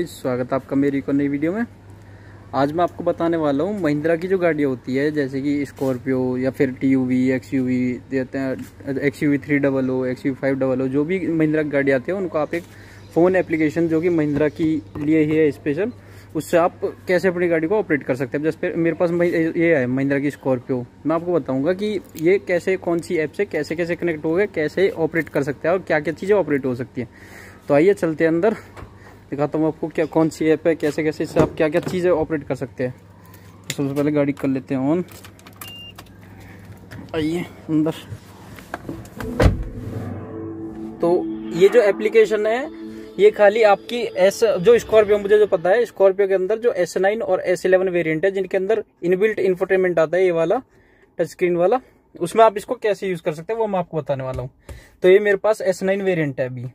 Guys स्वागत है आपका मेरी एक नई वीडियो में आज मैं आपको बताने वाला हूँ महिंद्रा की जो गाड़ियाँ होती है जैसे कि स्कॉर्पियो या फिर T U V X U V X U V three double O X U five double O जो भी महिंद्रा की गाड़ी आती है उनको आप एक फ़ोन एप्लीकेशन जो कि महिंद्रा की लिए ही है स्पेशल उससे आप कैसे अपनी गाड़ी को ऑपरेट कर सकते हैं जैसे मेरे पास ये है महिंद्रा की स्कॉर्पियो मैं आपको बताऊँगा कि ये कैसे कौन सी ऐप से कैसे कैसे कनेक्ट हो गए कैसे ऑपरेट कर सकते हैं और क्या क्या चीज़ें ऑपरेट हो सकती हैं तो आइए चलते हैं अंदर दिखाता हूँ आपको क्या कौन सी ऐप है कैसे कैसे इससे आप क्या क्या चीज़ें ऑपरेट कर सकते हैं तो सबसे पहले गाड़ी कर लेते हैं ऑन आइए अंदर तो ये जो एप्लीकेशन है ये खाली आपकी एस जो स्कॉर्पियो मुझे जो पता है स्कॉर्पियो के अंदर जो एस नाइन और एस इलेवन वेरियंट है जिनके अंदर इनबिल्ट इन्फोटेनमेंट आता है ये वाला टच स्क्रीन वाला उसमें आप इसको कैसे यूज कर सकते हैं वो मैं आपको बताने वाला हूँ तो ये मेरे पास एस नाइन वेरियंट है अभी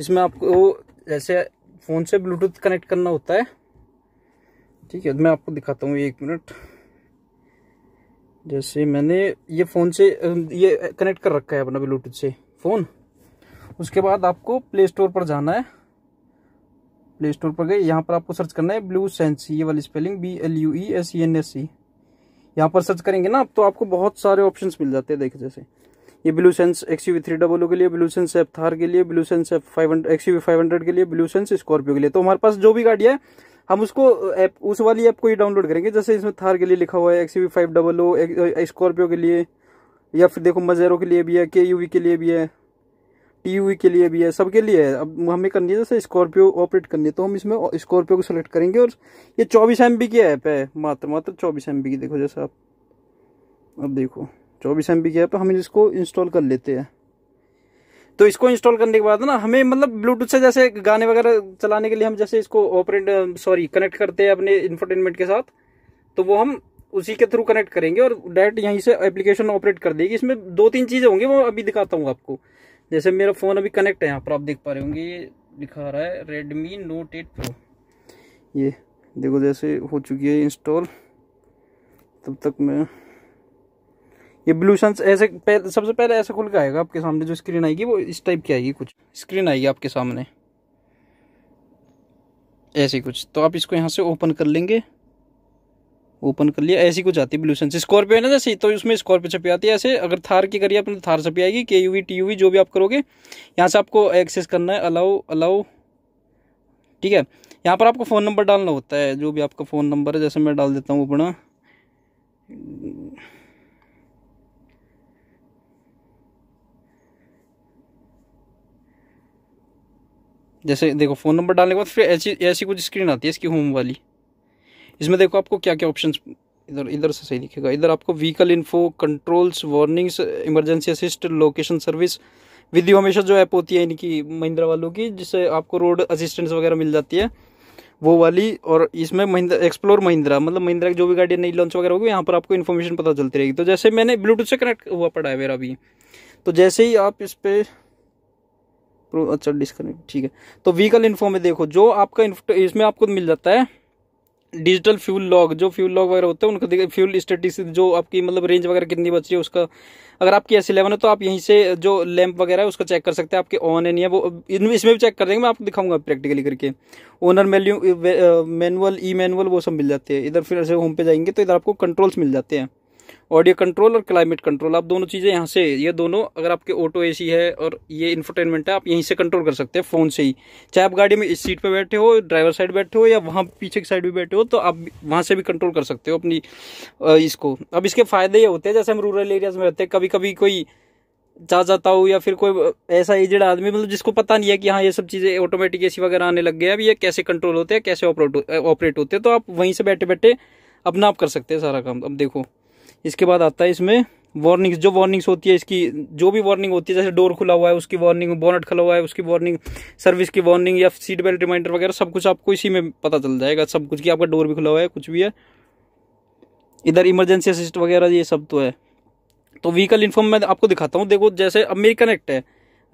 इसमें आपको जैसे फ़ोन से ब्लूटूथ कनेक्ट करना होता है ठीक है मैं आपको दिखाता हूँ एक मिनट जैसे मैंने ये फ़ोन से ये कनेक्ट कर रखा है अपना ब्लूटूथ से फ़ोन उसके बाद आपको प्ले स्टोर पर जाना है प्ले स्टोर पर गए यहाँ पर आपको सर्च करना है ब्लू सेंस ये वाली spelling B L U E S E N S C यहाँ पर सर्च करेंगे ना तो आपको बहुत सारे ऑप्शंस मिल जाते हैं देख जैसे ये blue sense U three double के लिए ब्लू सेंस एफ थार के लिए blue sense F five X U five hundred के लिए ब्लू सेंस स्कॉर्पियो के लिए तो हमारे पास जो भी गाड़ी है हम उसको ऐप उस वाली ऐप को ही डाउनलोड करेंगे जैसे इसमें थार के लिए लिखा हुआ है U five double O Scorpio के लिए या फिर देखो मजेरो के लिए भी है के यू वी के लिए भी है टी यू वी के लिए भी है सबके लिए है अब हमें करनी है जैसे स्कॉर्पियो ऑपरेट करनी है तो हम इसमें स्कॉर्पियो को सेलेक्ट करेंगे और ये चौबीस एम बी की ऐप है मात्र मात्र चौबीस एम बी की देखो जैसे आप अब देखो चौबीस एम की ऐप तो हम इसको इंस्टॉल कर लेते हैं तो इसको इंस्टॉल करने के बाद ना हमें मतलब ब्लूटूथ से जैसे गाने वगैरह चलाने के लिए हम जैसे इसको ऑपरेट सॉरी कनेक्ट करते हैं अपने इंफरटेनमेंट के साथ तो वो हम उसी के थ्रू कनेक्ट करेंगे और डायरेक्ट यहीं से एप्लीकेशन ऑपरेट कर देगी इसमें दो तीन चीज़ें होंगी वो अभी दिखाता हूँ आपको जैसे मेरा फ़ोन अभी कनेक्ट है यहाँ पर आप देख पा रहे होंगे ये दिखा रहा है रेडमी नोट एट प्रो ये देखो जैसे हो चुकी है इंस्टॉल तब तक मैं ये इब्लूशन ऐसे पहले सबसे पहले ऐसे खुल के आएगा आपके सामने जो स्क्रीन आएगी वो इस टाइप की आएगी कुछ स्क्रीन आएगी आपके सामने ऐसी कुछ तो आप इसको यहाँ से ओपन कर लेंगे ओपन कर लिया ऐसी कुछ आती है ब्लूसेंस स्कॉर्पियो है ना जैसे तो उसमें स्कॉर्पियो छपी आती है ऐसे अगर थार की करिए अपने थार छपी आएगी के U V T U V जो भी आप करोगे यहाँ से आपको एक्सेस करना है अलाउ अलाउ ठीक है यहाँ पर आपको फ़ोन नंबर डालना होता है जो भी आपका फ़ोन नंबर है जैसे मैं डाल देता हूँ अपना जैसे देखो फ़ोन नंबर डालने के बाद फिर ऐसी ऐसी कुछ स्क्रीन आती है इसकी होम वाली इसमें देखो आपको क्या क्या ऑप्शन इधर इधर से सही दिखेगा इधर आपको vehicle info controls warnings emergency assist location service with हमेशा जो ऐप होती है इनकी महिंद्रा वालों की जिससे आपको रोड असिस्टेंस वगैरह मिल जाती है वो वाली और इसमें महिंद्रा एक्सप्लोर महिंद्रा मतलब महिंद्रा की जो भी गाड़ी नई लॉन्च वगैरह होगी यहाँ पर आपको इन्फॉर्मेशन पता चलती रहेगी तो जैसे मैंने ब्लूटूथ से कनेक्ट हुआ पड़ा है मेरा अभी तो जैसे ही आप इस पर अच्छा डिस्कनेक्ट ठीक है तो व्हीकल इन्फो में देखो जो आपका तो इसमें आपको मिल जाता है डिजिटल फ्यूल लॉग जो फ्यूल लॉग वगैरह होते हैं उनका देखिए फ्यूल स्टेटिस जो आपकी मतलब रेंज वगैरह कितनी बच रही है उसका अगर आपकी एस इलेवन है तो आप यहीं से जो लैंप वगैरह है उसका चेक कर सकते हैं आपके ऑन है नहीं है वो इसमें भी चेक कर देंगे मैं आपको दिखाऊंगा प्रैक्टिकली करके owner menu manual e manual वो सब मिल जाते हैं इधर फिर ऐसे होम पे जाएंगे तो इधर आपको कंट्रोल्स मिल जाते हैं ऑडियो कंट्रोल और क्लाइमेट कंट्रोल आप दोनों चीज़ें यहाँ से ये दोनों अगर आपके ऑटो एसी है और ये इन्फोटेनमेंट है आप यहीं से कंट्रोल कर सकते हैं फ़ोन से ही चाहे आप गाड़ी में इस सीट पर बैठे हो ड्राइवर साइड बैठे हो या वहाँ पीछे की साइड भी बैठे हो तो आप वहाँ से भी कंट्रोल कर सकते हो अपनी इसको अब इसके फ़ायदे ये होते हैं जैसे हम रूरल एरियाज़ में रहते हैं कभी कभी कोई जा जाता हूँ या फिर कोई ऐसा एजेड आदमी मतलब जिसको पता नहीं है कि हाँ ये सब चीज़ें ऑटोमेटिक ए वगैरह आने लग गए अब ये कैसे कंट्रोल होते हैं कैसे ऑपरेट ऑपरेट होते हैं तो आप वहीं से बैठे बैठे अपना आप कर सकते हैं सारा काम अब देखो इसके बाद आता है इसमें वार्निंग्स जो वार्निंग्स होती है इसकी जो भी वार्निंग होती है जैसे डोर खुला हुआ है उसकी वार्निंग बोनट खुला हुआ है उसकी वार्निंग सर्विस की वार्निंग या सीट बेल्ट रिमाइंडर वगैरह सब कुछ आपको इसी में पता चल जाएगा सब कुछ कि आपका डोर भी खुला हुआ है कुछ भी है इधर इमरजेंसी असिस्ट वगैरह ये सब तो है तो व्हीकल इन्फॉर्म मैं आपको दिखाता हूँ देखो जैसे अब मेरी कनेक्ट है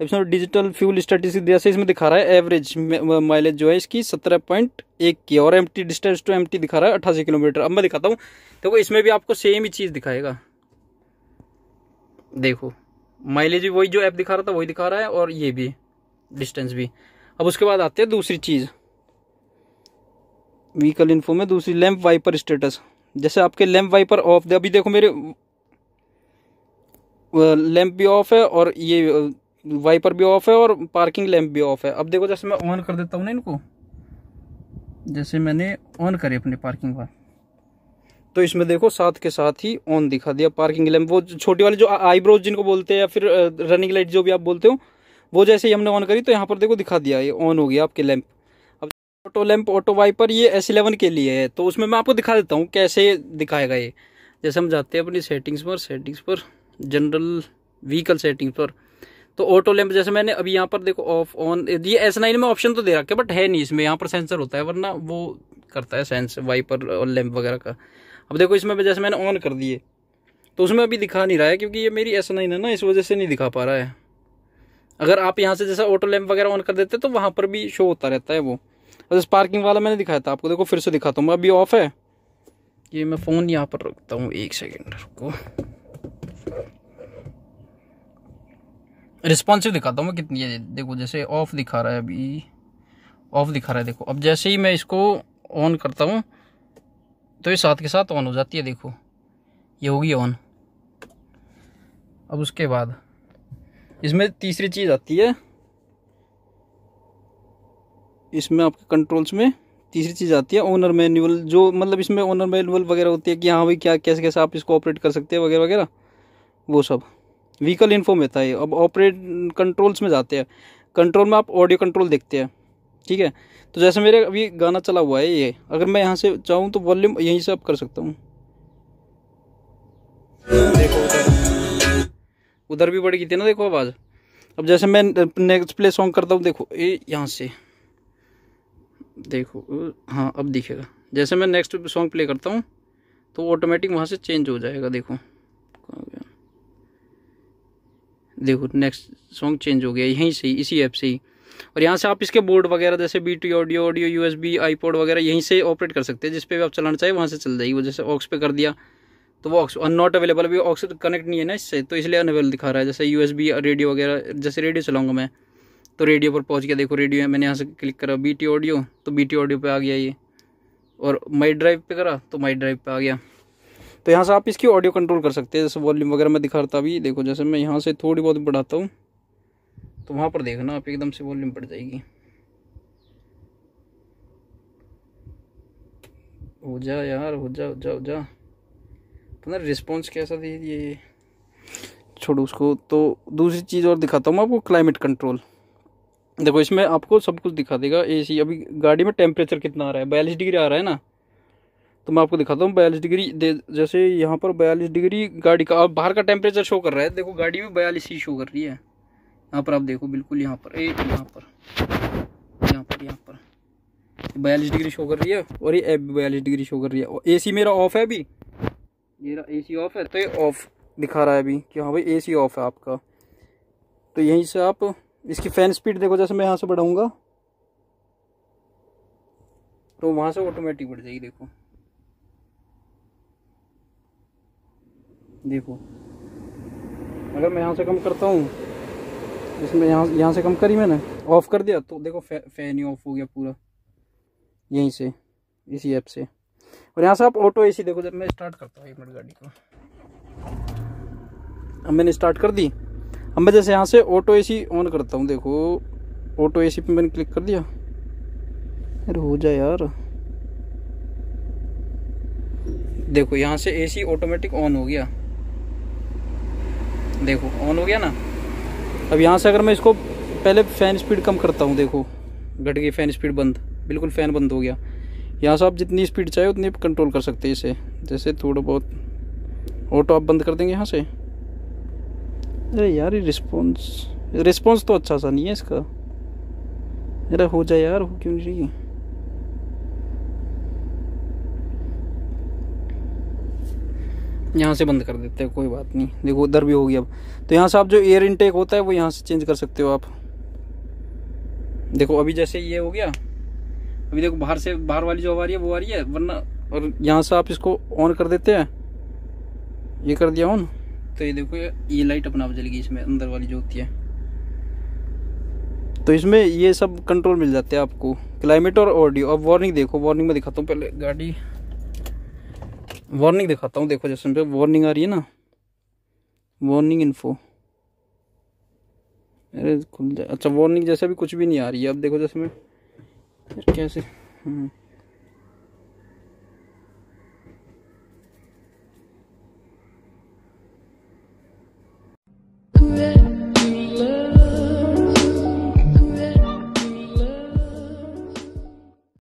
इसमें डिजिटल फ्यूल स्टैटिस्टिक दिया से इसमें दिखा रहा है एवरेज माइलेज जो है इसकी सत्रह पॉइंट एक की और empty distance to empty दिखा रहा है अट्ठासी किलोमीटर अब मैं दिखाता हूँ देखो इसमें भी आपको सेम ही चीज़ दिखाएगा देखो माइलेज भी वही जो ऐप दिखा रहा था वही दिखा रहा है और ये भी डिस्टेंस भी अब उसके बाद आते हैं दूसरी चीज़ व्हीकल इन्फो में दूसरी लैम्प वाइपर स्टेटस जैसे आपके लैम्प वाइपर ऑफ अभी देखो मेरे लैम्प भी ऑफ है और ये वाइपर भी ऑफ है और पार्किंग लैंप भी ऑफ है अब देखो जैसे मैं ऑन कर देता हूँ ना इनको जैसे मैंने ऑन करे अपने पार्किंग पर तो इसमें देखो साथ के साथ ही ऑन दिखा दिया पार्किंग लैम्प वो छोटी वाली जो आईब्रोज जिनको बोलते हैं या फिर रनिंग लाइट जो भी आप बोलते हो वो जैसे ही हमने ऑन करी तो यहाँ पर देखो दिखा दिया ये ऑन हो गया आपके लैंप अब ऑटो लैंप ऑटो वाइपर ये एस इलेवन के लिए है तो उसमें मैं आपको दिखा देता हूँ कैसे दिखाएगा ये जैसे हम जाते हैं अपनी सेटिंग्स पर सेटिंग्स पर जनरल व्हीकल सेटिंग्स पर तो ऑटो लैंप जैसे मैंने अभी यहाँ पर देखो ऑफ ऑन ये एस नाइन में ऑप्शन तो दे रखे बट है नहीं इसमें यहाँ पर सेंसर होता है वरना वो करता है सेंस वाइपर और लैंप वगैरह का अब देखो इसमें जैसे मैंने ऑन कर दिए तो उसमें अभी दिखा नहीं रहा है क्योंकि ये मेरी एस नाइन है ना इस वजह से नहीं दिखा पा रहा है अगर आप यहाँ से जैसा ऑटो लैंप वगैरह ऑन कर देते तो वहाँ पर भी शो होता रहता है वो और जैसे पार्किंग वाला मैंने दिखाया था आपको देखो फिर से दिखाता हूँ अभी ऑफ है ये मैं फ़ोन यहाँ पर रखता हूँ एक सेकेंड रुको रिस्पॉन्सिव दिखाता हूँ मैं कितनी है देखो जैसे ऑफ दिखा रहा है अभी ऑफ दिखा रहा है देखो अब जैसे ही मैं इसको ऑन करता हूँ तो ये साथ के साथ ऑन हो जाती है देखो ये होगी ऑन अब उसके बाद इसमें तीसरी चीज़ आती है इसमें आपके कंट्रोल्स में तीसरी चीज़ आती है ओनर मैनुअल जो मतलब इसमें ओनर मैनुअल वगैरह होती है कि हाँ भाई क्या कैसे कैसे आप इसको ऑपरेट कर सकते हैं वगैरह वगैरह वो सब व्हीकल इन्फो में था ये अब ऑपरेट कंट्रोल्स में जाते हैं कंट्रोल में आप ऑडियो कंट्रोल देखते हैं ठीक है तो जैसे मेरे अभी गाना चला हुआ है ये अगर मैं यहाँ से चाहूँ तो वॉल्यूम यहीं से आप कर सकता हूँ उधर भी बढ़ गई थी ना देखो आवाज़ अब जैसे मैं नेक्स्ट प्ले सॉन्ग करता हूँ देखो ये यहाँ से देखो हाँ अब दिखेगा जैसे मैं नेक्स्ट सॉन्ग प्ले करता हूँ तो ऑटोमेटिक वहाँ से चेंज हो जाएगा देखो देखो नेक्स्ट सॉन्ग चेंज हो गया यहीं से इसी ऐप से ही और यहाँ से आप इसके बोर्ड वगैरह जैसे B T audio audio U S B वगैरह यहीं से ऑपरेट कर सकते हैं जिस पर भी आप चलाना चाहिए वहाँ से चल जाएगी वो जैसे ऑक्स पे कर दिया तो वो ऑक्स नॉट अवेलेबल अभी ऑक्स कनेक्ट नहीं है ना इससे तो इसलिए अनवेलेबल दिखा रहा है जैसे यू रेडियो वगैरह जैसे रेडियो चलाऊंगा मैं तो रेडियो पर पहुँच गया देखो रेडियो है मैंने यहाँ से क्लिक करा बी ऑडियो तो बी ऑडियो पर आ गया ये और माई ड्राइव पर करा तो माई ड्राइव पर आ गया तो यहाँ से आप इसकी ऑडियो कंट्रोल कर सकते हैं जैसे वॉल्यूम वगैरह मैं दिखाता अभी देखो जैसे मैं यहाँ से थोड़ी बहुत बढ़ाता हूँ तो वहाँ पर देखना आप एकदम से वॉल्यूम बढ़ जाएगी हो जा यार हो जा हो जा हो जा पता रिस्पॉन्स कैसा दे ये छोड़ो उसको तो दूसरी चीज़ और दिखाता हूँ मैं आपको क्लाइमेट कंट्रोल देखो इसमें आपको सब कुछ दिखा देगा एसी अभी गाड़ी में टेम्परेचर कितना आ रहा है बयालीस डिग्री आ रहा है ना तो मैं आपको दिखाता हूँ बयालीस डिग्री जैसे यहाँ पर बयालीस डिग्री गाड़ी का अब बाहर का टेम्परेचर शो कर रहा है देखो गाड़ी भी बयालीस ही शो कर रही है यहाँ पर आप देखो बिल्कुल यहाँ पर ए यहाँ पर यहाँ पर यहाँ पर बयालीस डिग्री शो कर रही है और ये एप भी बयालीस डिग्री शो कर रही है और ए मेरा ऑफ है अभी मेरा ए ऑफ है तो ये ऑफ दिखा रहा है अभी कि हाँ भाई ए ऑफ है आपका तो यहीं से आप इसकी फैन स्पीड देखो जैसे मैं यहाँ से बढ़ाऊँगा तो वहाँ से ऑटोमेटिक बढ़ जाएगी देखो देखो अगर मैं यहाँ से कम करता हूँ इसमें यहाँ यहाँ से कम करी मैंने ऑफ़ कर दिया तो देखो फैन ही ऑफ हो गया पूरा यहीं से इसी ऐप से और यहाँ से आप ऑटो एसी देखो जब मैं स्टार्ट करता हूँ एक मिनट गाड़ी को अब मैंने स्टार्ट कर दी अब मैं जैसे यहाँ से ऑटो एसी ऑन करता हूँ देखो ऑटो एसी पे मैंने क्लिक कर दिया अरे हो जाए यार देखो यहाँ से एसी ऑटोमेटिक ऑन हो गया देखो ऑन हो गया ना अब यहाँ से अगर मैं इसको पहले फ़ैन स्पीड कम करता हूँ देखो घट गई फ़ैन स्पीड बंद बिल्कुल फ़ैन बंद हो गया यहाँ से आप जितनी स्पीड चाहे उतनी आप कंट्रोल कर सकते हैं इसे जैसे थोड़ा बहुत ऑटो आप बंद कर देंगे यहाँ से अरे यार ये रिस्पॉन्स रिस्पॉन्स तो अच्छा सा नहीं है इसका अरे हो जाए यार हो क्यों नहीं यहाँ से बंद कर देते हैं कोई बात नहीं देखो उधर भी होगी अब तो यहाँ से आप जो एयर इनटेक होता है वो यहाँ से चेंज कर सकते हो आप देखो अभी जैसे ये हो गया अभी देखो बाहर से बाहर वाली जो आ रही है वो आ रही है वरना और यहाँ से आप इसको ऑन कर देते हैं ये कर दिया ऑन तो ये देखो ये लाइट अपना आप जलेगी इसमें अंदर वाली जो होती है तो इसमें ये सब कंट्रोल मिल जाते हैं आपको क्लाइमेट और ऑडियो अब वार्निंग देखो वार्निंग में दिखाता हूँ पहले गाड़ी वार्निंग दिखाता हूँ देखो जैसे वार्निंग आ रही है ना वार्निंग इन्फो अरे खुल जाए अच्छा वार्निंग जैसे भी कुछ भी नहीं आ रही है अब देखो जैसे मैं कैसे हम्म।